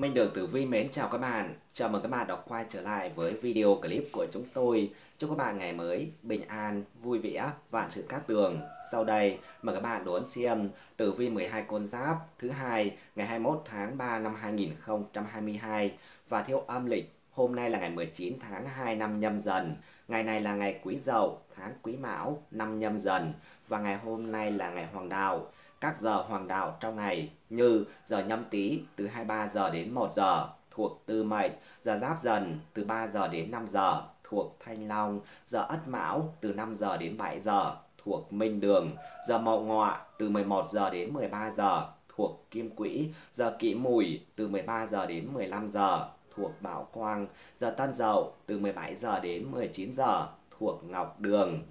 Minh Đường Tử Vi mến chào các bạn. Chào mừng các bạn đã quay trở lại với video clip của chúng tôi. Chúc các bạn ngày mới bình an, vui vẻ, vạn sự cát tường. Sau đây, mời các bạn đón xem Tử Vi 12 con giáp thứ hai ngày 21 tháng 3 năm 2022 và theo âm lịch Hôm nay là ngày 19 tháng 2 năm nhâm dần, ngày này là ngày quý dậu, tháng quý mão, năm nhâm dần và ngày hôm nay là ngày hoàng đạo các giờ hoàng đạo trong ngày như giờ nhâm tý từ 23 giờ đến 1 giờ thuộc Tư Mệnh, giờ Giáp Dần từ 3 giờ đến 5 giờ thuộc Thanh Long, giờ Ất Mão từ 5 giờ đến 7 giờ thuộc Minh Đường, giờ Mậu Ngọ từ 11 giờ đến 13 giờ thuộc Kim Quỹ, giờ kỵ Mùi từ 13 giờ đến 15 giờ thuộc Bảo Quang, giờ Tân Dậu từ 17 giờ đến 19 giờ thuộc Ngọc Đường.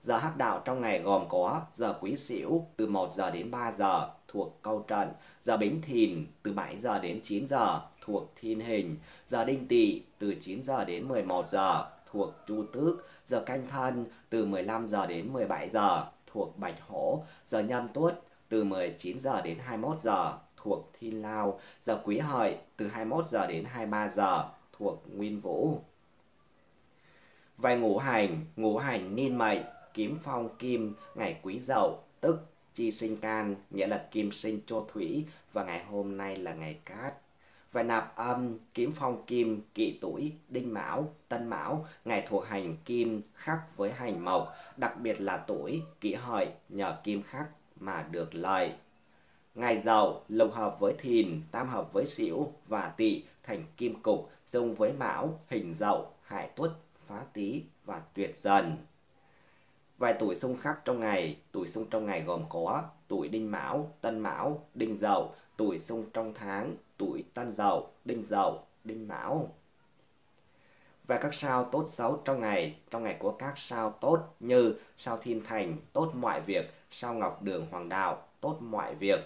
Giờ hắc đạo trong ngày gồm có giờ quý sửu từ 1 giờ đến 3 giờ thuộc câu trận giờ bính thìn từ 7 giờ đến 9 giờ thuộc thiên hình, giờ đinh tỵ từ 9 giờ đến 11 giờ thuộc chu tước, giờ canh thân từ 15 giờ đến 17 giờ thuộc bạch hổ, giờ nhâm tuất từ 19 giờ đến 21 giờ thuộc thiên lao, giờ quý hợi từ 21 giờ đến 23 giờ thuộc nguyên vũ. vài ngũ hành, ngũ hành niên mệnh kiếm phong kim ngày quý dậu tức chi sinh can nghĩa là kim sinh cho thủy và ngày hôm nay là ngày cát và nạp âm kiếm phong kim kỵ tuổi đinh mão tân mão ngày thuộc hành kim khắc với hành mộc đặc biệt là tuổi kỵ hợi nhờ kim khắc mà được lợi ngày giàu lục hợp với thìn tam hợp với sửu và tỵ thành kim cục dung với mão hình dậu hải tuất phá tý và tuyệt dần Vài tuổi xung khắc trong ngày, tuổi xung trong ngày gồm có tuổi đinh mão, tân mão, đinh dậu, tuổi xung trong tháng, tuổi tân dậu, đinh dậu, đinh mão. Và các sao tốt xấu trong ngày, trong ngày có các sao tốt như sao thiên thành, tốt mọi việc, sao ngọc đường hoàng đạo, tốt mọi việc.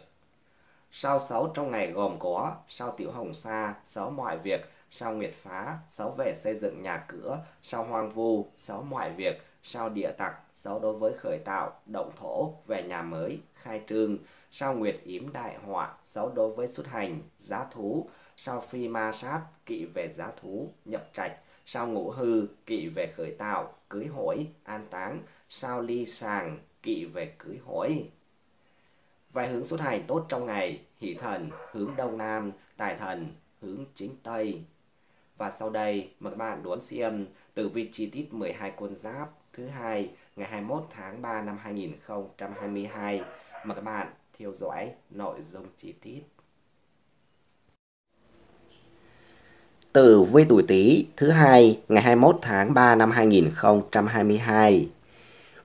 Sao xấu trong ngày gồm có sao tiểu hồng sa, xấu mọi việc, sao nguyệt phá, xấu về xây dựng nhà cửa, sao hoang vu, xấu mọi việc, sau địa tặc, xấu đối với khởi tạo, động thổ, về nhà mới, khai trương, sau nguyệt yếm đại họa, xấu đối với xuất hành, giá thú, sau phi ma sát, kỵ về giá thú, nhập trạch, sau ngũ hư, kỵ về khởi tạo, cưới hỏi, an táng, sau ly sàng, kỵ về cưới hỏi. Vài hướng xuất hành tốt trong ngày, hỷ thần, hướng đông nam, tài thần, hướng chính tây. Và sau đây, mời các bạn đón xem tử vi chi tiết 12 con giáp thứ hai ngày 21 tháng 3 năm 2022 mời các bạn theo dõi nội dung chi tiết. Tử vi tuổi Tý thứ hai ngày 21 tháng 3 năm 2022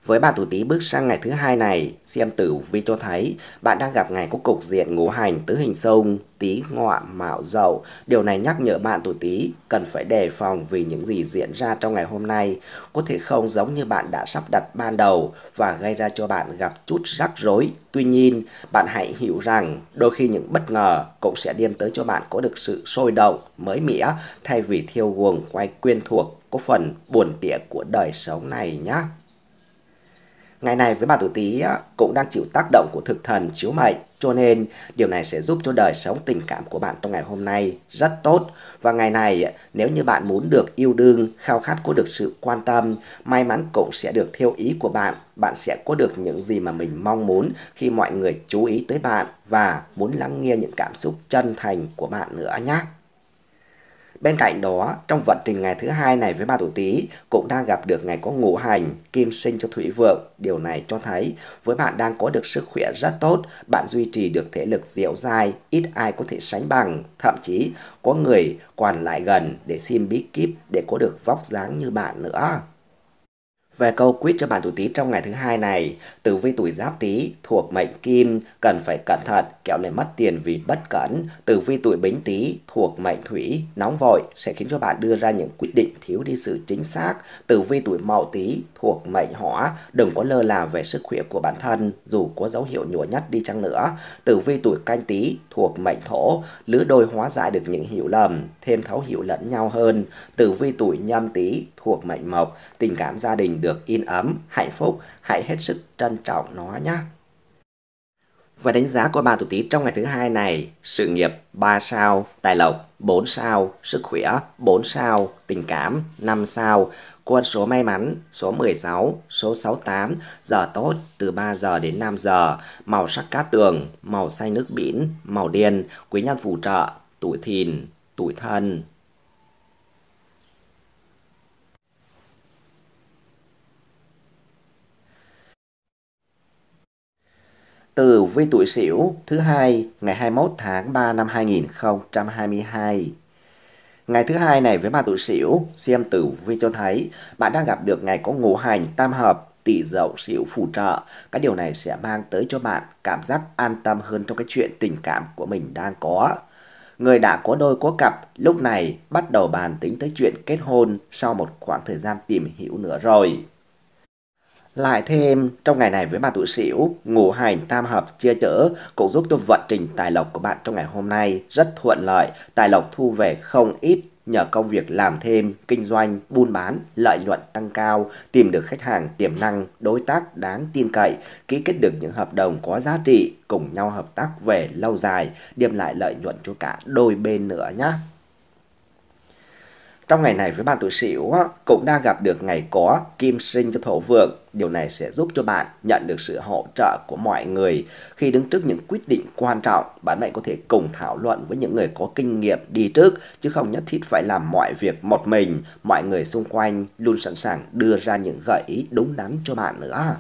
với bạn tuổi Tý bước sang ngày thứ hai này, xem tử vi cho thấy bạn đang gặp ngày có cục diện ngũ hành tứ hình xung, Tý ngọ mạo dậu. Điều này nhắc nhở bạn tuổi Tý cần phải đề phòng vì những gì diễn ra trong ngày hôm nay có thể không giống như bạn đã sắp đặt ban đầu và gây ra cho bạn gặp chút rắc rối. Tuy nhiên, bạn hãy hiểu rằng đôi khi những bất ngờ cũng sẽ đem tới cho bạn có được sự sôi động, mới mẻ thay vì thiêu guồng quay quen thuộc có phần buồn tỉa của đời sống này nhé. Ngày này với bà tuổi Tý cũng đang chịu tác động của thực thần chiếu mệnh, cho nên điều này sẽ giúp cho đời sống tình cảm của bạn trong ngày hôm nay rất tốt. Và ngày này nếu như bạn muốn được yêu đương, khao khát có được sự quan tâm, may mắn cũng sẽ được theo ý của bạn. Bạn sẽ có được những gì mà mình mong muốn khi mọi người chú ý tới bạn và muốn lắng nghe những cảm xúc chân thành của bạn nữa nhé. Bên cạnh đó, trong vận trình ngày thứ hai này với ba tuổi Tý cũng đang gặp được ngày có ngũ hành, kim sinh cho thủy vượng. Điều này cho thấy với bạn đang có được sức khỏe rất tốt, bạn duy trì được thể lực dẻo dai, ít ai có thể sánh bằng, thậm chí có người còn lại gần để xin bí kíp để có được vóc dáng như bạn nữa. Về câu quyết cho bạn tuổi Tý trong ngày thứ hai này, tử vi tuổi Giáp Tý thuộc mệnh Kim cần phải cẩn thận, kẹo lại mất tiền vì bất cẩn. Tử vi tuổi Bính Tý thuộc mệnh Thủy nóng vội sẽ khiến cho bạn đưa ra những quyết định thiếu đi sự chính xác. Tử vi tuổi Mậu Tý thuộc mệnh Hỏa đừng có lơ là về sức khỏe của bản thân dù có dấu hiệu nhủa nhắt đi chăng nữa. Tử vi tuổi Canh Tý thuộc mệnh Thổ lứa đôi hóa giải được những hiểu lầm, thêm thấu hiểu lẫn nhau hơn. Tử vi tuổi Nhâm Tý thuộc mệnh Mộc tình cảm gia đình được được in ấm, hạnh phúc, hãy hết sức trân trọng nó nhé. Và đánh giá của bà tuổi Tý trong ngày thứ hai này, sự nghiệp 3 sao, tài lộc 4 sao, sức khỏe 4 sao, tình cảm 5 sao, quân số may mắn số 16, số 68, giờ tốt từ 3 giờ đến 5 giờ, màu sắc cát tường, màu xanh nước biển, màu đen, quý nhân phù trợ, tuổi thìn, tuổi thân, Từ vi tuổi Sửu thứ hai ngày 21 tháng 3 năm 2022. Ngày thứ hai này với bạn tuổi Sửu, xem tử vi cho thấy bạn đang gặp được ngày có ngũ hành tam hợp tỷ dậu xỉu phù trợ. các điều này sẽ mang tới cho bạn cảm giác an tâm hơn trong cái chuyện tình cảm của mình đang có. Người đã có đôi có cặp lúc này bắt đầu bàn tính tới chuyện kết hôn sau một khoảng thời gian tìm hiểu nữa rồi. Lại thêm, trong ngày này với bà tuổi sửu, ngũ hành tam hợp chia chở cũng giúp cho vận trình tài lộc của bạn trong ngày hôm nay rất thuận lợi, tài lộc thu về không ít nhờ công việc làm thêm, kinh doanh, buôn bán, lợi nhuận tăng cao, tìm được khách hàng tiềm năng, đối tác đáng tin cậy, ký kết được những hợp đồng có giá trị, cùng nhau hợp tác về lâu dài, đem lại lợi nhuận cho cả đôi bên nữa nhé. Trong ngày này với bạn tuổi Sửu cũng đang gặp được ngày có kim sinh cho thổ vượng. Điều này sẽ giúp cho bạn nhận được sự hỗ trợ của mọi người khi đứng trước những quyết định quan trọng. Bạn mệnh có thể cùng thảo luận với những người có kinh nghiệm đi trước chứ không nhất thiết phải làm mọi việc một mình. Mọi người xung quanh luôn sẵn sàng đưa ra những gợi ý đúng đắn cho bạn nữa.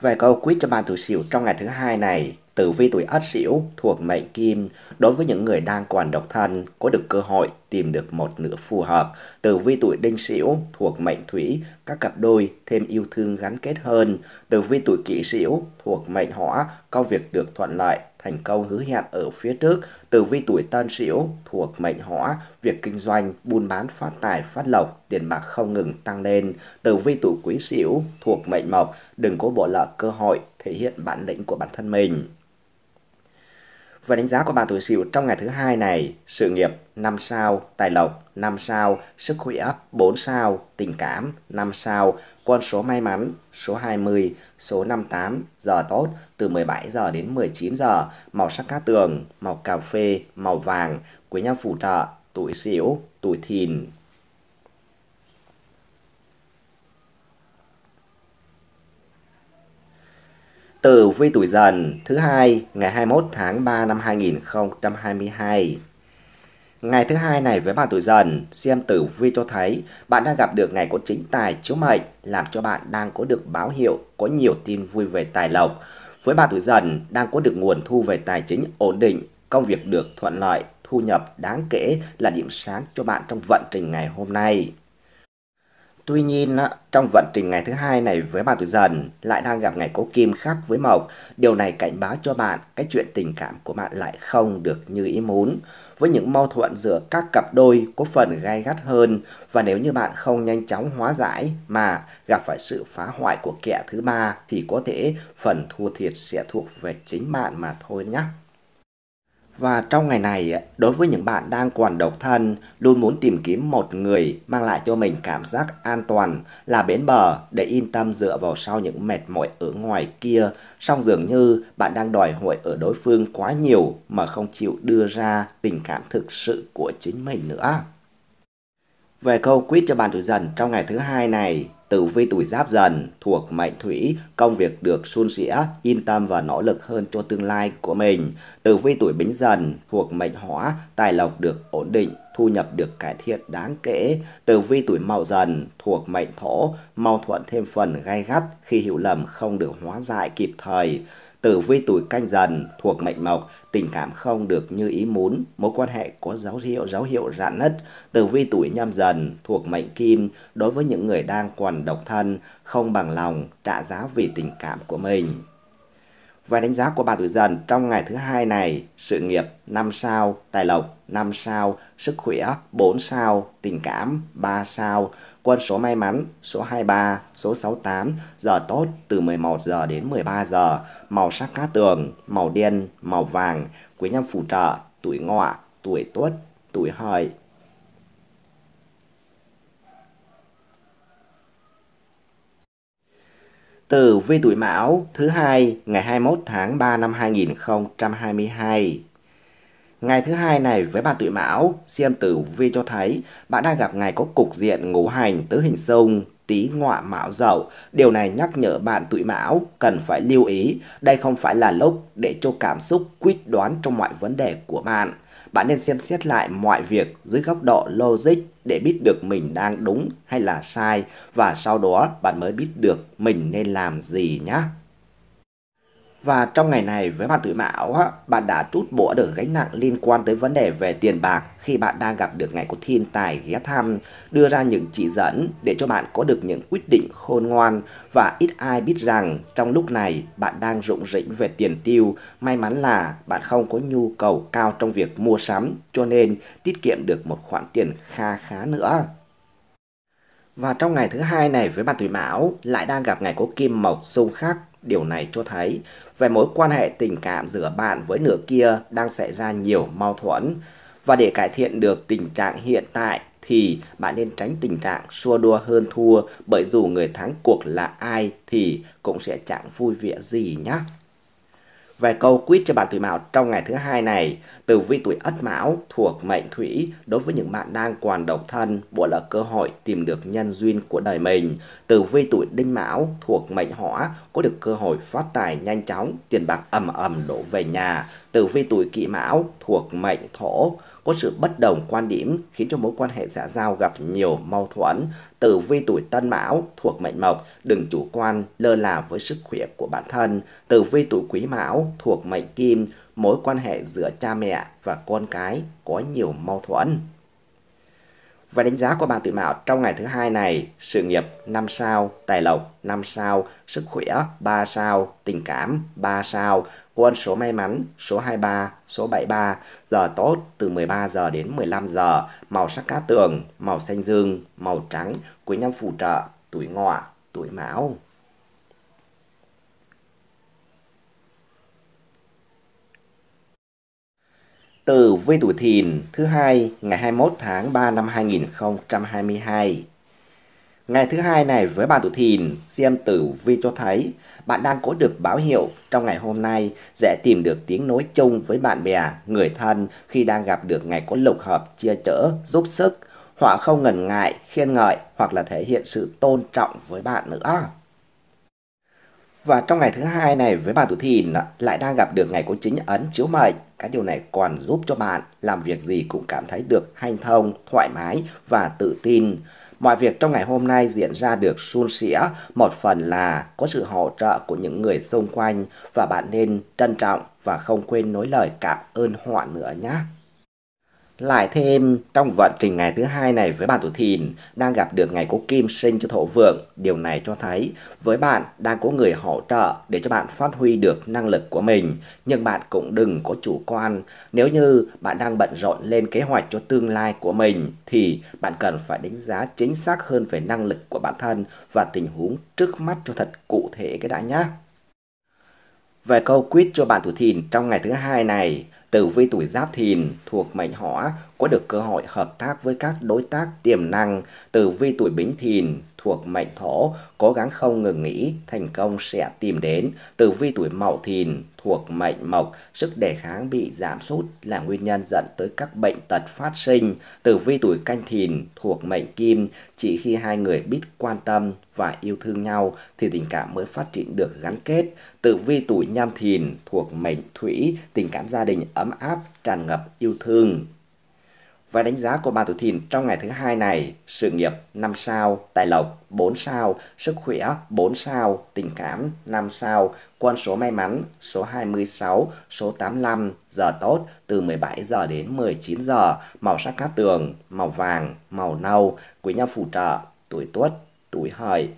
Về câu quyết cho bạn tuổi Sửu trong ngày thứ hai này, Tử vi tuổi Ất Sửu thuộc mệnh Kim, đối với những người đang còn độc thân có được cơ hội tìm được một nửa phù hợp. Tử vi tuổi Đinh Sửu thuộc mệnh Thủy, các cặp đôi thêm yêu thương gắn kết hơn. Tử vi tuổi Kỷ Sửu thuộc mệnh Hỏa, công việc được thuận lợi, thành công hứa hẹn ở phía trước. Tử vi tuổi Tân Sửu thuộc mệnh Hỏa, việc kinh doanh, buôn bán phát tài phát lộc, tiền bạc không ngừng tăng lên. Tử vi tuổi Quý Sửu thuộc mệnh Mộc, đừng có bỏ lỡ cơ hội thể hiện bản lĩnh của bản thân mình. Và đánh giá của bạn tuổi Sửu trong ngày thứ hai này, sự nghiệp 5 sao, tài lộc 5 sao, sức khỏe ấp 4 sao, tình cảm 5 sao, con số may mắn số 20, số 58, giờ tốt từ 17 giờ đến 19 giờ, màu sắc cát tường, màu cà phê, màu vàng, quý nhân phù trợ, tuổi Sửu, tuổi Thìn. tử vi tuổi dần thứ hai ngày 21 tháng 3 năm 2022. Ngày thứ hai này với bạn tuổi dần, xem tử vi cho thấy bạn đang gặp được ngày có chính tài chiếu mệnh, làm cho bạn đang có được báo hiệu, có nhiều tin vui về tài lộc. Với bạn tuổi dần, đang có được nguồn thu về tài chính ổn định, công việc được thuận lợi, thu nhập đáng kể là điểm sáng cho bạn trong vận trình ngày hôm nay. Tuy nhiên, trong vận trình ngày thứ hai này với bạn tuổi dần lại đang gặp ngày cố kim khắc với mộc. Điều này cảnh báo cho bạn cái chuyện tình cảm của bạn lại không được như ý muốn. Với những mâu thuẫn giữa các cặp đôi có phần gai gắt hơn và nếu như bạn không nhanh chóng hóa giải mà gặp phải sự phá hoại của kẻ thứ ba thì có thể phần thua thiệt sẽ thuộc về chính bạn mà thôi nhé. Và trong ngày này, đối với những bạn đang còn độc thân, luôn muốn tìm kiếm một người mang lại cho mình cảm giác an toàn, là bến bờ để yên tâm dựa vào sau những mệt mỏi ở ngoài kia. Song dường như bạn đang đòi hỏi ở đối phương quá nhiều mà không chịu đưa ra tình cảm thực sự của chính mình nữa. Về câu quyết cho bạn tuổi dần trong ngày thứ hai này, tử vi tuổi giáp dần thuộc mệnh thủy, công việc được suôn sẻ, yên tâm và nỗ lực hơn cho tương lai của mình. Tử vi tuổi bính dần thuộc mệnh hỏa, tài lộc được ổn định, thu nhập được cải thiện đáng kể. Tử vi tuổi mậu dần thuộc mệnh thổ, mau thuận thêm phần gai gắt khi hiểu lầm không được hóa giải kịp thời. Tử vi tuổi canh dần thuộc mệnh mộc, tình cảm không được như ý muốn, mối quan hệ có dấu hiệu dấu hiệu rạn nứt. Tử vi tuổi nhâm dần thuộc mệnh kim, đối với những người đang còn độc thân, không bằng lòng trả giá vì tình cảm của mình. Và đánh giá của bà tuổi dần trong ngày thứ hai này, sự nghiệp 5 sao, tài lộc 5 sao, sức khỏe 4 sao, tình cảm 3 sao, quân số may mắn số 23, số 68, giờ tốt từ 11 giờ đến 13 giờ, màu sắc cá tường, màu đen, màu vàng, quý nhân phù trợ, tuổi ngọ, tuổi tuất, tuổi hợi, từ vi tuổi Mão thứ hai ngày 21 tháng 3 năm 2022. Ngày thứ hai này với bạn tuổi Mão, xem tử vi cho thấy bạn đang gặp ngày có cục diện ngũ hành tứ hình xung, tí ngọa mão dậu. Điều này nhắc nhở bạn tuổi Mão cần phải lưu ý, đây không phải là lúc để cho cảm xúc quyết đoán trong mọi vấn đề của bạn. Bạn nên xem xét lại mọi việc dưới góc độ logic để biết được mình đang đúng hay là sai và sau đó bạn mới biết được mình nên làm gì nhé. Và trong ngày này với bạn tuổi mão bạn đã trút bỏ được gánh nặng liên quan tới vấn đề về tiền bạc khi bạn đang gặp được ngày của thiên tài ghé thăm, đưa ra những chỉ dẫn để cho bạn có được những quyết định khôn ngoan và ít ai biết rằng trong lúc này bạn đang rụng rỉnh về tiền tiêu. May mắn là bạn không có nhu cầu cao trong việc mua sắm cho nên tiết kiệm được một khoản tiền kha khá nữa. Và trong ngày thứ hai này với bạn tuổi mão lại đang gặp ngày có kim mộc xung khắc Điều này cho thấy về mối quan hệ tình cảm giữa bạn với nửa kia đang xảy ra nhiều mâu thuẫn. Và để cải thiện được tình trạng hiện tại thì bạn nên tránh tình trạng xua đua hơn thua bởi dù người thắng cuộc là ai thì cũng sẽ chẳng vui vẻ gì nhé. Vài câu quýt cho bạn tuổi mão trong ngày thứ hai này, từ vi tuổi ất mão thuộc mệnh thủy đối với những bạn đang còn độc thân, bộ là cơ hội tìm được nhân duyên của đời mình. từ vi tuổi đinh mão thuộc mệnh hỏa có được cơ hội phát tài nhanh chóng, tiền bạc ầm ầm đổ về nhà. từ vi tuổi kỷ mão thuộc mệnh thổ có sự bất đồng quan điểm khiến cho mối quan hệ xã giao gặp nhiều mâu thuẫn. Tử vi tuổi Tân Mão thuộc mệnh Mộc, đừng chủ quan lơ là với sức khỏe của bản thân. Tử vi tuổi Quý Mão thuộc mệnh Kim, mối quan hệ giữa cha mẹ và con cái có nhiều mâu thuẫn. Và đánh giá của bạn tuổi mão trong ngày thứ hai này, sự nghiệp 5 sao, tài lộc 5 sao, sức khỏe 3 sao, tình cảm 3 sao, quân số may mắn số 23, số 73, giờ tốt từ 13 giờ đến 15 giờ, màu sắc cá tường, màu xanh dương, màu trắng, quý nhân phù trợ, tuổi ngọ, tuổi mão. Tử vi tuổi thìn thứ hai ngày 21 tháng 3 năm 2022. Ngày thứ hai này với bạn tuổi thìn, xem tử vi cho thấy bạn đang có được báo hiệu trong ngày hôm nay sẽ tìm được tiếng nối chung với bạn bè, người thân khi đang gặp được ngày có lục hợp chia chở, giúp sức. Họ không ngần ngại, khiên ngợi hoặc là thể hiện sự tôn trọng với bạn nữa. Và trong ngày thứ hai này với bạn tuổi thìn lại đang gặp được ngày có chính ấn chiếu mệnh. Cái điều này còn giúp cho bạn làm việc gì cũng cảm thấy được hanh thông, thoải mái và tự tin. Mọi việc trong ngày hôm nay diễn ra được suôn sẻ, một phần là có sự hỗ trợ của những người xung quanh và bạn nên trân trọng và không quên nói lời cảm ơn họ nữa nhé. Lại thêm, trong vận trình ngày thứ hai này với bạn tuổi thìn, đang gặp được ngày có kim sinh cho thổ vượng. Điều này cho thấy, với bạn đang có người hỗ trợ để cho bạn phát huy được năng lực của mình. Nhưng bạn cũng đừng có chủ quan. Nếu như bạn đang bận rộn lên kế hoạch cho tương lai của mình, thì bạn cần phải đánh giá chính xác hơn về năng lực của bản thân và tình huống trước mắt cho thật cụ thể cái đã nhé. Về câu quyết cho bạn tuổi thìn trong ngày thứ hai này, tử vi tuổi giáp thìn thuộc mệnh hỏa có được cơ hội hợp tác với các đối tác tiềm năng. Tử vi tuổi bính thìn thuộc mệnh thổ, cố gắng không ngừng nghỉ, thành công sẽ tìm đến. Tử vi tuổi mậu thìn thuộc mệnh mộc, sức đề kháng bị giảm sút là nguyên nhân dẫn tới các bệnh tật phát sinh. Tử vi tuổi canh thìn thuộc mệnh kim, chỉ khi hai người biết quan tâm và yêu thương nhau thì tình cảm mới phát triển được gắn kết. Tử vi tuổi nhâm thìn thuộc mệnh thủy, tình cảm gia đình ấm áp, tràn ngập yêu thương. Và đánh giá của bạn tuổi thìn trong ngày thứ hai này, sự nghiệp 5 sao, tài lộc 4 sao, sức khỏe 4 sao, tình cảm 5 sao, con số may mắn số 26, số 85, giờ tốt từ 17 giờ đến 19 giờ, màu sắc cát tường, màu vàng, màu nâu, quý nhân phù trợ, tuổi tuất, tuổi hợi,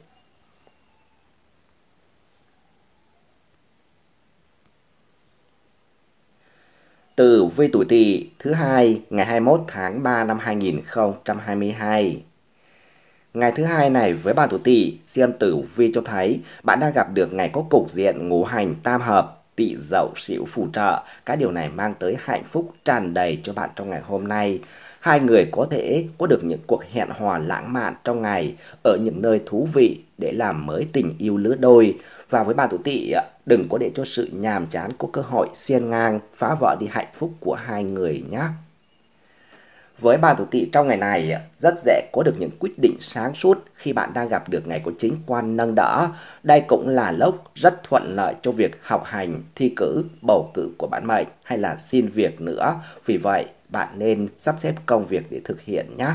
Tử vi tuổi Tỵ thứ hai ngày 21 tháng 3 năm 2022. Ngày thứ hai này với bạn tuổi Tỵ, xem tử vi cho thấy bạn đang gặp được ngày có cục diện ngũ hành tam hợp, Tỵ Dậu Sửu phù trợ. Các điều này mang tới hạnh phúc tràn đầy cho bạn trong ngày hôm nay. Hai người có thể có được những cuộc hẹn hò lãng mạn trong ngày ở những nơi thú vị để làm mới tình yêu lứa đôi. Và với bạn tuổi Tỵ Đừng có để cho sự nhàm chán có cơ hội xiên ngang phá vỡ đi hạnh phúc của hai người nhé. Với bà thủ tỵ trong ngày này, rất dễ có được những quyết định sáng suốt khi bạn đang gặp được ngày có chính quan nâng đỡ. Đây cũng là lúc rất thuận lợi cho việc học hành, thi cử, bầu cử của bạn mệnh hay là xin việc nữa. Vì vậy, bạn nên sắp xếp công việc để thực hiện nhé.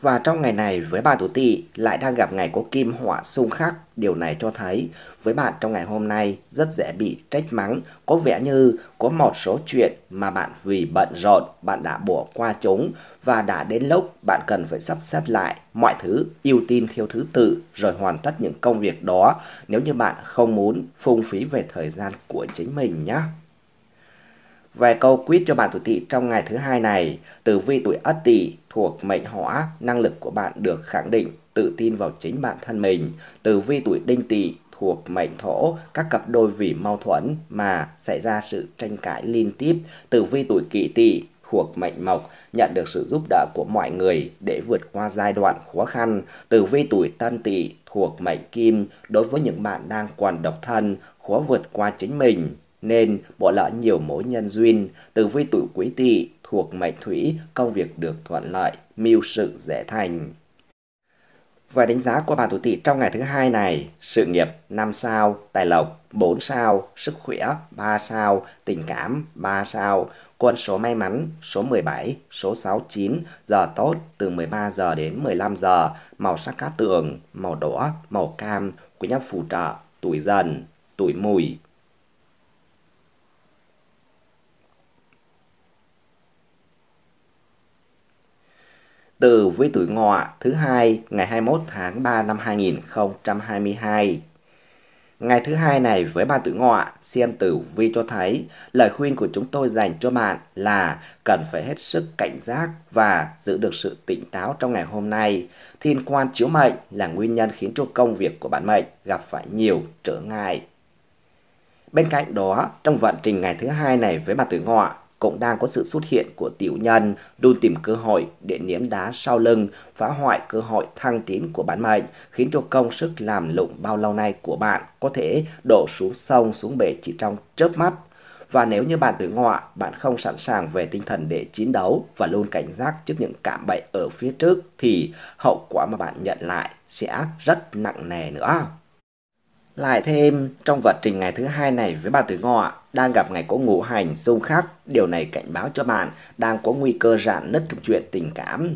Và trong ngày này với bà tuổi Tỵ lại đang gặp ngày có kim họa xung khắc, điều này cho thấy với bạn trong ngày hôm nay rất dễ bị trách mắng, có vẻ như có một số chuyện mà bạn vì bận rộn, bạn đã bỏ qua chúng và đã đến lúc bạn cần phải sắp xếp lại mọi thứ, ưu tiên theo thứ tự rồi hoàn tất những công việc đó nếu như bạn không muốn phung phí về thời gian của chính mình nhé. Về câu quyết cho bạn tuổi tỵ trong ngày thứ hai này, tử vi tuổi Ất Tỵ thuộc mệnh hỏa, năng lực của bạn được khẳng định, tự tin vào chính bản thân mình. Tử vi tuổi đinh tỵ thuộc mệnh thổ, các cặp đôi vì mâu thuẫn mà xảy ra sự tranh cãi liên tiếp. Tử vi tuổi kỷ tỵ thuộc mệnh mộc, nhận được sự giúp đỡ của mọi người để vượt qua giai đoạn khó khăn. Tử vi tuổi tân tỵ thuộc mệnh kim, đối với những bạn đang còn độc thân, khó vượt qua chính mình nên bỏ lỡ nhiều mối nhân duyên. Tử vi tuổi quý tỵ thuộc mệnh thủy, công việc được thuận lợi, mưu sự dễ thành. Và đánh giá của bạn tuổi Tỵ trong ngày thứ hai này, sự nghiệp 5 sao, tài lộc 4 sao, sức khỏe 3 sao, tình cảm 3 sao, quân số may mắn số 17, số 69, giờ tốt từ 13 giờ đến 15 giờ, màu sắc cát tường, màu đỏ, màu cam, quý nhân phù trợ, tuổi dần, tuổi mùi. từ với tuổi ngọ thứ hai ngày 21 tháng 3 năm 2022. Ngày thứ hai này với bạn tuổi ngọ, xem tử vi cho thấy lời khuyên của chúng tôi dành cho bạn là cần phải hết sức cảnh giác và giữ được sự tỉnh táo trong ngày hôm nay. Thiên quan chiếu mệnh là nguyên nhân khiến cho công việc của bạn mệnh gặp phải nhiều trở ngại. Bên cạnh đó, trong vận trình ngày thứ hai này với bạn tuổi ngọ, cũng đang có sự xuất hiện của tiểu nhân luôn tìm cơ hội để ném đá sau lưng, phá hoại cơ hội thăng tiến của bản mệnh, khiến cho công sức làm lụng bao lâu nay của bạn có thể đổ xuống sông, xuống bể chỉ trong chớp mắt. Và nếu như bạn tuổi ngọ, bạn không sẵn sàng về tinh thần để chiến đấu và luôn cảnh giác trước những cảm bậy ở phía trước thì hậu quả mà bạn nhận lại sẽ rất nặng nề nữa. Lại thêm, trong vật trình ngày thứ hai này với bạn tuổi Ngọ, đang gặp ngày có ngũ hành, xung khắc, điều này cảnh báo cho bạn đang có nguy cơ rạn nứt trong chuyện tình cảm.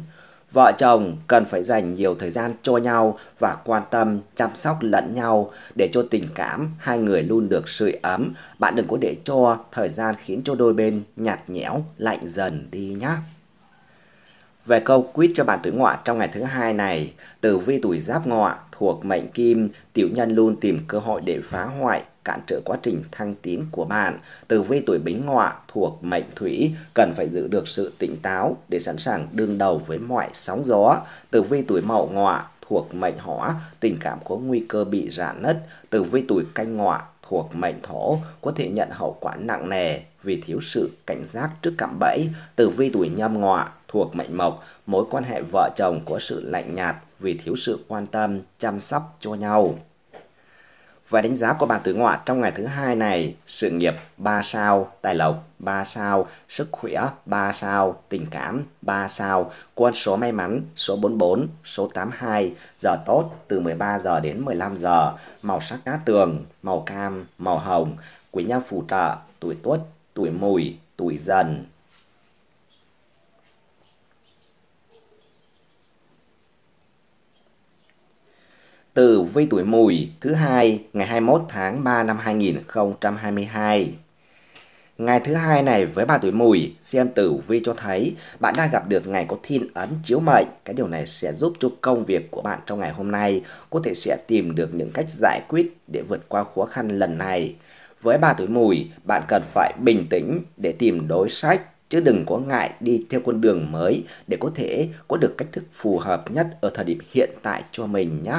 Vợ chồng cần phải dành nhiều thời gian cho nhau và quan tâm, chăm sóc lẫn nhau để cho tình cảm hai người luôn được sưởi ấm. Bạn đừng có để cho thời gian khiến cho đôi bên nhạt nhẽo, lạnh dần đi nhé. Về câu quýt cho bản tuổi ngọ trong ngày thứ hai này, tử vi tuổi giáp ngọ thuộc mệnh kim, tiểu nhân luôn tìm cơ hội để phá hoại, cản trở quá trình thăng tiến của bạn. Tử vi tuổi bính ngọ thuộc mệnh thủy cần phải giữ được sự tỉnh táo để sẵn sàng đương đầu với mọi sóng gió. Tử vi tuổi mậu ngọ thuộc mệnh hỏa, tình cảm có nguy cơ bị rạn nứt. Tử vi tuổi canh ngọ thuộc mệnh thổ có thể nhận hậu quả nặng nề vì thiếu sự cảnh giác trước cạm bẫy. Tử vi tuổi nhâm ngọ thuộc mệnh mộc, mối quan hệ vợ chồng có sự lạnh nhạt vì thiếu sự quan tâm, chăm sóc cho nhau. Và đánh giá của bạn tử ngọ trong ngày thứ hai này, sự nghiệp 3 sao, tài lộc 3 sao, sức khỏe 3 sao, tình cảm 3 sao, quân số may mắn số 44, số 82, giờ tốt từ 13 giờ đến 15 giờ, màu sắc cát tường, màu cam, màu hồng, quý nhân phù trợ, tuổi tuất, tuổi mùi, tuổi dần, tử vi tuổi mùi thứ hai ngày 21 tháng 3 năm 2022. Ngày thứ hai này với bà tuổi mùi, xem tử vi cho thấy bạn đang gặp được ngày có thiên ấn chiếu mệnh. Cái điều này sẽ giúp cho công việc của bạn trong ngày hôm nay có thể sẽ tìm được những cách giải quyết để vượt qua khó khăn lần này. Với bà tuổi mùi, bạn cần phải bình tĩnh để tìm đối sách chứ đừng có ngại đi theo con đường mới để có thể có được cách thức phù hợp nhất ở thời điểm hiện tại cho mình nhé.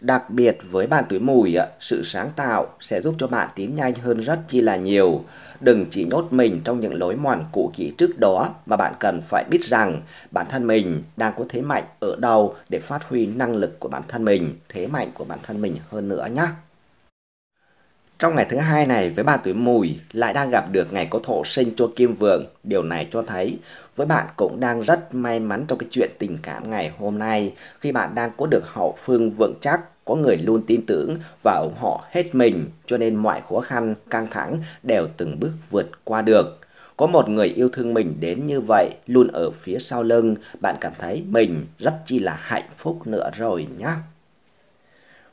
Đặc biệt với bàn túi mùi, sự sáng tạo sẽ giúp cho bạn tiến nhanh hơn rất chi là nhiều. Đừng chỉ nhốt mình trong những lối mòn cũ kỹ trước đó mà bạn cần phải biết rằng bản thân mình đang có thế mạnh ở đâu để phát huy năng lực của bản thân mình, thế mạnh của bản thân mình hơn nữa nhé. Trong ngày thứ hai này với bà tuổi mùi lại đang gặp được ngày có thổ sinh cho kim vượng. Điều này cho thấy với bạn cũng đang rất may mắn trong cái chuyện tình cảm ngày hôm nay khi bạn đang có được hậu phương vững chắc có người luôn tin tưởng và ủng hộ hết mình cho nên mọi khó khăn, căng thẳng đều từng bước vượt qua được. Có một người yêu thương mình đến như vậy, luôn ở phía sau lưng, bạn cảm thấy mình rất chi là hạnh phúc nữa rồi nhé.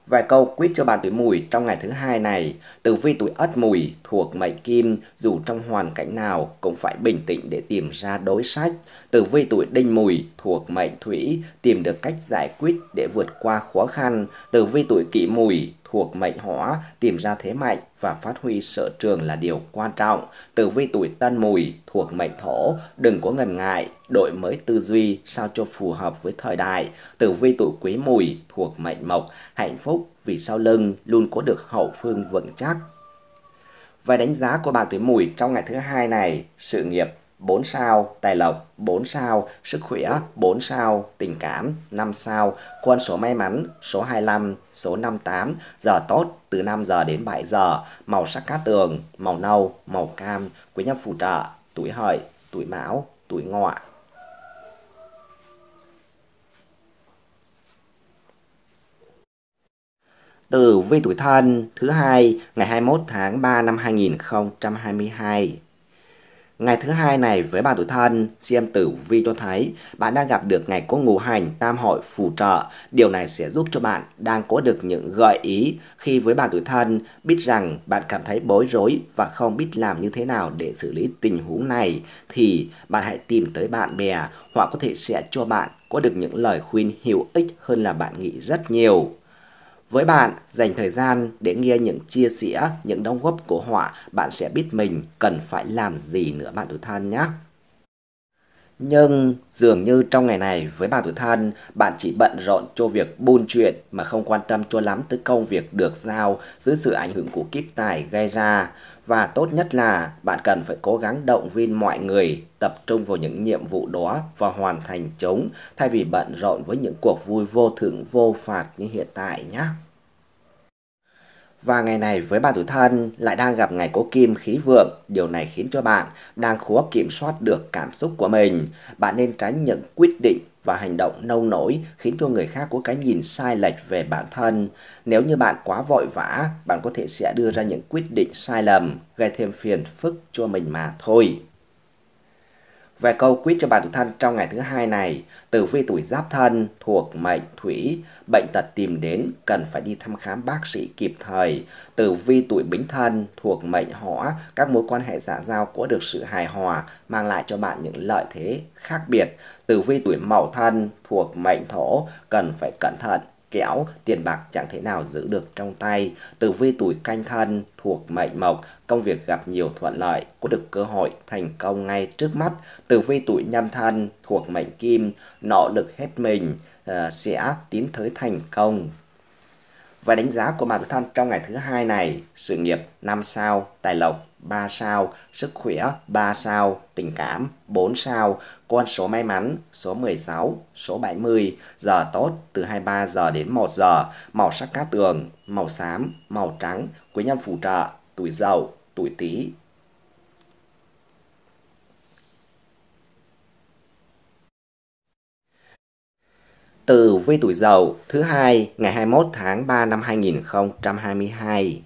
Vài câu quyết cho bạn tuổi mùi trong ngày thứ hai này, tử vi tuổi ất mùi thuộc mệnh kim, dù trong hoàn cảnh nào cũng phải bình tĩnh để tìm ra đối sách. Tử vi tuổi đinh mùi thuộc mệnh thủy, tìm được cách giải quyết để vượt qua khó khăn. Tử vi tuổi kỷ mùi thuộc mệnh hỏa, tìm ra thế mạnh và phát huy sở trường là điều quan trọng. Tử vi tuổi tân mùi thuộc mệnh thổ, đừng có ngần ngại, đổi mới tư duy sao cho phù hợp với thời đại. Tử vi tuổi quý mùi thuộc mệnh mộc, hạnh phúc vì sau lưng luôn có được hậu phương vững chắc. Về đánh giá của bạn tuổi mùi trong ngày thứ hai này, sự nghiệp 4 sao, tài lộc 4 sao, sức khỏe 4 sao, tình cảm 5 sao, quân số may mắn số 25, số 58, giờ tốt từ 5 giờ đến 7 giờ, màu sắc cá tường, màu nâu, màu cam, quý nhân phù trợ, tuổi hợi, tuổi mão, tuổi ngọ. từ vi tuổi thân thứ hai ngày 21 tháng 3 năm 2022 Ngày thứ hai này với bạn tuổi thân, xem tử vi cho thấy bạn đang gặp được ngày có ngũ hành tam hội phù trợ. Điều này sẽ giúp cho bạn đang có được những gợi ý khi với bạn tuổi thân biết rằng bạn cảm thấy bối rối và không biết làm như thế nào để xử lý tình huống này thì bạn hãy tìm tới bạn bè hoặc có thể sẽ cho bạn có được những lời khuyên hữu ích hơn là bạn nghĩ rất nhiều. Với bạn, dành thời gian để nghe những chia sẻ, những đóng góp của họ, bạn sẽ biết mình cần phải làm gì nữa bạn tử thân nhé. Nhưng dường như trong ngày này với bà tuổi thân, bạn chỉ bận rộn cho việc buôn chuyện mà không quan tâm cho lắm tới công việc được giao dưới sự ảnh hưởng của kiếp tài gây ra. Và tốt nhất là bạn cần phải cố gắng động viên mọi người tập trung vào những nhiệm vụ đó và hoàn thành chúng thay vì bận rộn với những cuộc vui vô thưởng vô phạt như hiện tại nhé. Và ngày này với bạn tuổi thân lại đang gặp ngày cố kim khí vượng, điều này khiến cho bạn đang khó kiểm soát được cảm xúc của mình. Bạn nên tránh những quyết định và hành động nâu nổi khiến cho người khác có cái nhìn sai lệch về bản thân. Nếu như bạn quá vội vã, bạn có thể sẽ đưa ra những quyết định sai lầm, gây thêm phiền phức cho mình mà thôi. Về câu quyết cho bản thân trong ngày thứ hai này, tử vi tuổi giáp thân thuộc mệnh thủy, bệnh tật tìm đến cần phải đi thăm khám bác sĩ kịp thời. Tử vi tuổi bính thân thuộc mệnh hỏa, các mối quan hệ xã giao có được sự hài hòa, mang lại cho bạn những lợi thế khác biệt. Tử vi tuổi mậu thân thuộc mệnh thổ cần phải cẩn thận kẽo, tiền bạc chẳng thể nào giữ được trong tay. từ vi tuổi canh thân thuộc mệnh mộc, công việc gặp nhiều thuận lợi, có được cơ hội thành công ngay trước mắt. từ vi tuổi nhâm thân thuộc mệnh kim, nỗ lực hết mình, ờ, sẽ tiến tới thành công. Và đánh giá của Markton trong ngày thứ hai này, sự nghiệp 5 sao, tài lộc 3 sao, sức khỏe 3 sao, tình cảm 4 sao, con số may mắn số 16, số 70, giờ tốt từ 23 giờ đến 1 giờ, màu sắc cát tường, màu xám, màu trắng, quý nhân phù trợ, tuổi giàu tuổi tý, Từ vi tuổi dậu thứ hai ngày 21 tháng 3 năm 2022.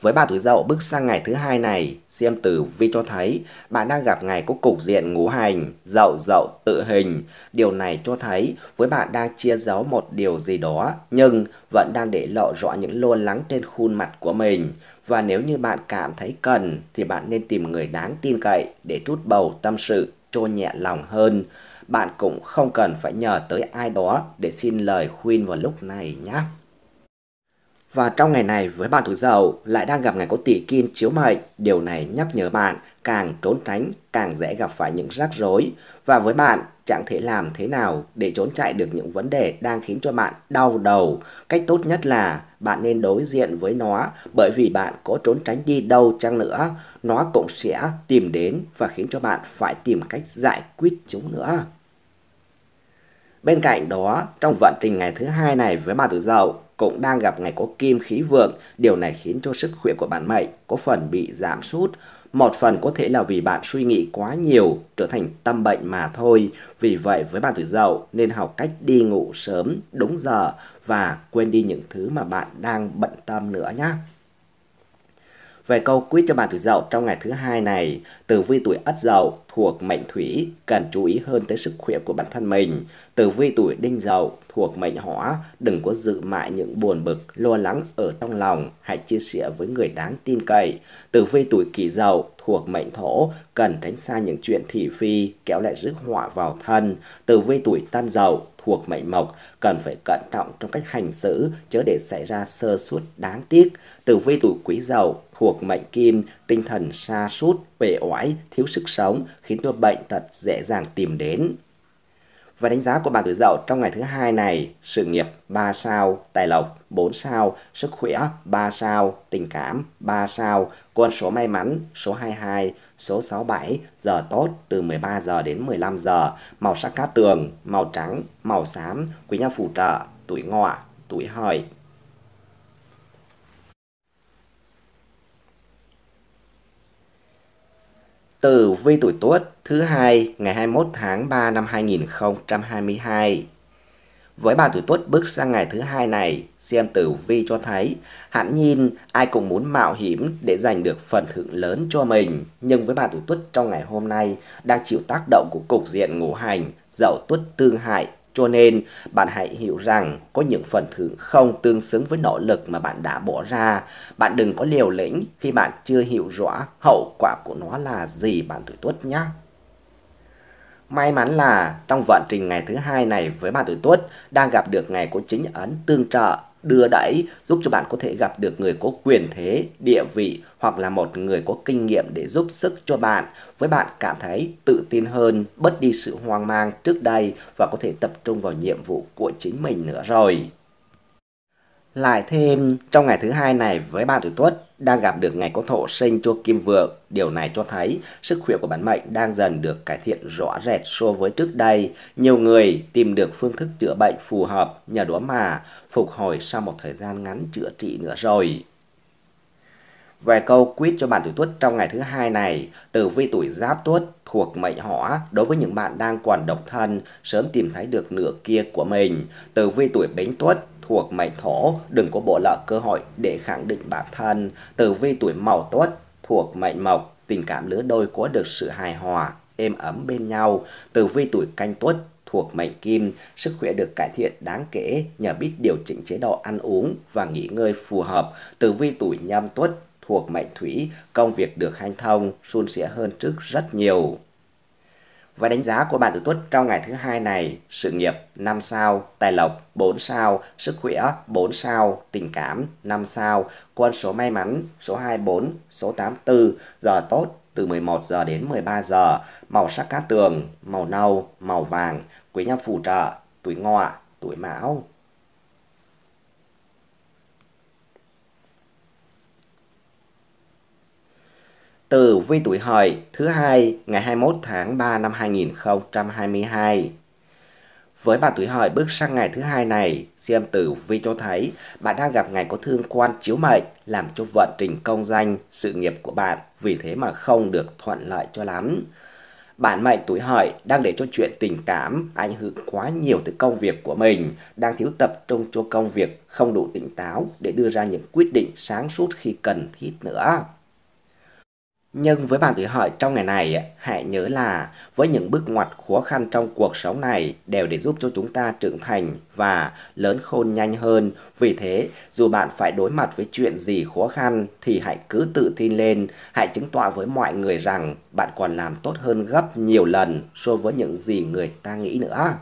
Với bà tuổi dậu bước sang ngày thứ hai này, xem tử vi cho thấy bạn đang gặp ngày có cục diện ngũ hành, dậu dậu tự hình. Điều này cho thấy với bạn đang chia giấu một điều gì đó, nhưng vẫn đang để lộ rõ những lo lắng trên khuôn mặt của mình. Và nếu như bạn cảm thấy cần thì bạn nên tìm người đáng tin cậy để trút bầu tâm sự trôi nhẹ lòng hơn. Bạn cũng không cần phải nhờ tới ai đó để xin lời khuyên vào lúc này nhé. Và trong ngày này với bạn tuổi dậu lại đang gặp ngày có tỷ kim chiếu mệnh, điều này nhắc nhở bạn càng trốn tránh càng dễ gặp phải những rắc rối. Và với bạn, chẳng thể làm thế nào để trốn chạy được những vấn đề đang khiến cho bạn đau đầu. Cách tốt nhất là bạn nên đối diện với nó bởi vì bạn có trốn tránh đi đâu chăng nữa, nó cũng sẽ tìm đến và khiến cho bạn phải tìm cách giải quyết chúng nữa. Bên cạnh đó, trong vận trình ngày thứ hai này với bà tuổi dậu, cũng đang gặp ngày có kim khí vượng, điều này khiến cho sức khỏe của bạn mệnh có phần bị giảm sút. Một phần có thể là vì bạn suy nghĩ quá nhiều, trở thành tâm bệnh mà thôi. Vì vậy với bạn tuổi dậu nên học cách đi ngủ sớm, đúng giờ và quên đi những thứ mà bạn đang bận tâm nữa nhé. Về câu quyết cho bạn tuổi dậu trong ngày thứ hai này, tử vi tuổi ất dậu thuộc mệnh thủy cần chú ý hơn tới sức khỏe của bản thân mình. Tử vi tuổi đinh dậu thuộc mệnh hỏa đừng có dự mại những buồn bực, lo lắng ở trong lòng, hãy chia sẻ với người đáng tin cậy. Tử vi tuổi kỷ dậu thuộc mệnh thổ cần tránh xa những chuyện thị phi kéo lại rước họa vào thân. Tử vi tuổi tân dậu thuộc mệnh mộc cần phải cẩn trọng trong cách hành xử chớ để xảy ra sơ suất đáng tiếc. Tử vi tuổi quý dậu thuộc mệnh kim, tinh thần sa sút, bể oải, thiếu sức sống khiến cho bệnh tật dễ dàng tìm đến. Và đánh giá của bạn tuổi Dậu trong ngày thứ hai này, sự nghiệp 3 sao, tài lộc 4 sao, sức khỏe 3 sao, tình cảm 3 sao, con số may mắn số 22, số 67, giờ tốt từ 13 giờ đến 15 giờ, màu sắc cát tường, màu trắng, màu xám, quý nhân phù trợ, tuổi ngọ, tuổi hợi. Tử vi tuổi Tuất thứ hai ngày 21 tháng 3 năm 2022. Với bà tuổi Tuất bước sang ngày thứ hai này, xem tử vi cho thấy, hẳn nhìn ai cũng muốn mạo hiểm để giành được phần thưởng lớn cho mình. Nhưng với bà tuổi Tuất trong ngày hôm nay, đang chịu tác động của cục diện ngũ hành, dậu Tuất tương hại cho nên, bạn hãy hiểu rằng có những phần thưởng không tương xứng với nỗ lực mà bạn đã bỏ ra. Bạn đừng có liều lĩnh khi bạn chưa hiểu rõ hậu quả của nó là gì bạn tuổi tuất nhé. May mắn là trong vận trình ngày thứ hai này với bạn tuổi tuất đang gặp được ngày của chính ấn tương trợ đưa đẩy giúp cho bạn có thể gặp được người có quyền thế, địa vị hoặc là một người có kinh nghiệm để giúp sức cho bạn với bạn cảm thấy tự tin hơn, bớt đi sự hoang mang trước đây và có thể tập trung vào nhiệm vụ của chính mình nữa rồi. Lại thêm trong ngày thứ hai này với bạn tuổi Tuất đang gặp được ngày có thọ sinh cho kim vượng. Điều này cho thấy sức khỏe của bản mệnh đang dần được cải thiện rõ rệt so với trước đây. Nhiều người tìm được phương thức chữa bệnh phù hợp nhờ đó mà phục hồi sau một thời gian ngắn chữa trị nữa rồi. Về câu quýt cho bạn tuổi tuất trong ngày thứ hai này, từ vi tuổi giáp tuất thuộc mệnh hỏa đối với những bạn đang còn độc thân sớm tìm thấy được nửa kia của mình. từ vi tuổi bính tuất thuộc mệnh thổ, đừng có bỏ lỡ cơ hội để khẳng định bản thân. Tử vi tuổi mậu tuất thuộc mệnh mộc, tình cảm lứa đôi có được sự hài hòa, êm ấm bên nhau. Tử vi tuổi canh tuất thuộc mệnh kim, sức khỏe được cải thiện đáng kể nhờ biết điều chỉnh chế độ ăn uống và nghỉ ngơi phù hợp. Tử vi tuổi nhâm tuất thuộc mệnh thủy, công việc được hanh thông, suôn sẻ hơn trước rất nhiều. Và đánh giá của bạn tử tuất trong ngày thứ hai này, sự nghiệp 5 sao, tài lộc 4 sao, sức khỏe 4 sao, tình cảm 5 sao, quân số may mắn số 24, số 84, giờ tốt từ 11 giờ đến 13 giờ, màu sắc cát tường, màu nâu, màu vàng, quý nhân phù trợ, tuổi ngọ, tuổi mão. từ vi tuổi hợi thứ hai ngày 21 tháng 3 năm 2022. Với bạn tuổi hợi bước sang ngày thứ hai này, xem tử vi cho thấy bạn đang gặp ngày có thương quan chiếu mệnh làm cho vận trình công danh, sự nghiệp của bạn vì thế mà không được thuận lợi cho lắm. bạn mệnh tuổi hợi đang để cho chuyện tình cảm ảnh hưởng quá nhiều tới công việc của mình, đang thiếu tập trung cho công việc, không đủ tỉnh táo để đưa ra những quyết định sáng suốt khi cần thiết nữa. Nhưng với bạn tự hỏi trong ngày này, hãy nhớ là với những bước ngoặt khó khăn trong cuộc sống này đều để giúp cho chúng ta trưởng thành và lớn khôn nhanh hơn. Vì thế, dù bạn phải đối mặt với chuyện gì khó khăn thì hãy cứ tự tin lên, hãy chứng tỏ với mọi người rằng bạn còn làm tốt hơn gấp nhiều lần so với những gì người ta nghĩ nữa.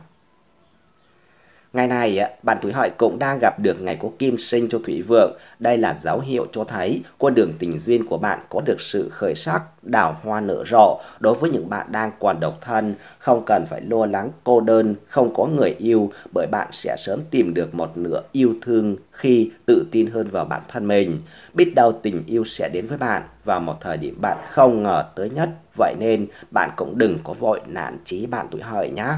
Ngày này, bạn tuổi hợi cũng đang gặp được ngày có kim sinh cho thủy vượng. Đây là dấu hiệu cho thấy con đường tình duyên của bạn có được sự khởi sắc, đào hoa nở rộ. Đối với những bạn đang còn độc thân, không cần phải lo lắng cô đơn, không có người yêu, bởi bạn sẽ sớm tìm được một nửa yêu thương khi tự tin hơn vào bản thân mình. Biết đâu tình yêu sẽ đến với bạn vào một thời điểm bạn không ngờ tới nhất. Vậy nên bạn cũng đừng có vội nản chí bạn tuổi hợi nhé.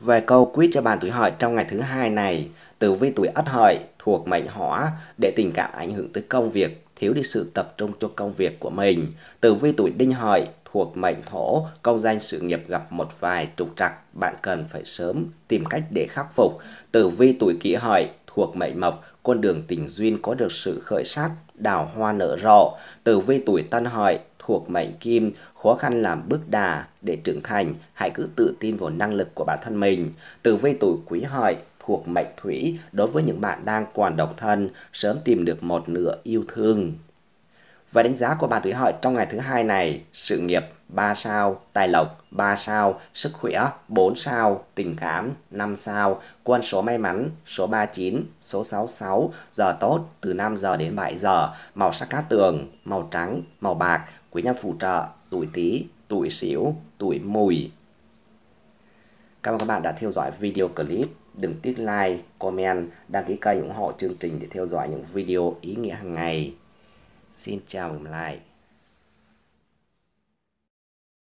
Về câu quyết cho bàn tuổi hợi trong ngày thứ hai này, tử vi tuổi ất hợi thuộc mệnh hỏa để tình cảm ảnh hưởng tới công việc, thiếu đi sự tập trung cho công việc của mình. Tử vi tuổi đinh hợi thuộc mệnh thổ, công danh sự nghiệp gặp một vài trục trặc, bạn cần phải sớm tìm cách để khắc phục. Tử vi tuổi kỷ hợi thuộc mệnh mộc, con đường tình duyên có được sự khởi sắc, đào hoa nở rộ. Tử vi tuổi tân hợi thuộc mệnh kim, khó khăn làm bước đà để trưởng thành, hãy cứ tự tin vào năng lực của bản thân mình. từ vi tuổi quý hợi thuộc mệnh thủy đối với những bạn đang còn độc thân, sớm tìm được một nửa yêu thương. Và đánh giá của bạn tuổi hợi trong ngày thứ hai này, sự nghiệp 3 sao, tài lộc 3 sao, sức khỏe 4 sao, tình cảm 5 sao, quân số may mắn số 39, số 66, giờ tốt từ 5 giờ đến 7 giờ, màu sắc cát tường, màu trắng, màu bạc, quý nhân phù trợ, tuổi Tý, tuổi Sửu, tuổi Mùi. Cảm ơn các bạn đã theo dõi video clip. Đừng tiếc like, comment, đăng ký kênh ủng hộ chương trình để theo dõi những video ý nghĩa hàng ngày. Xin chào và hẹn gặp lại.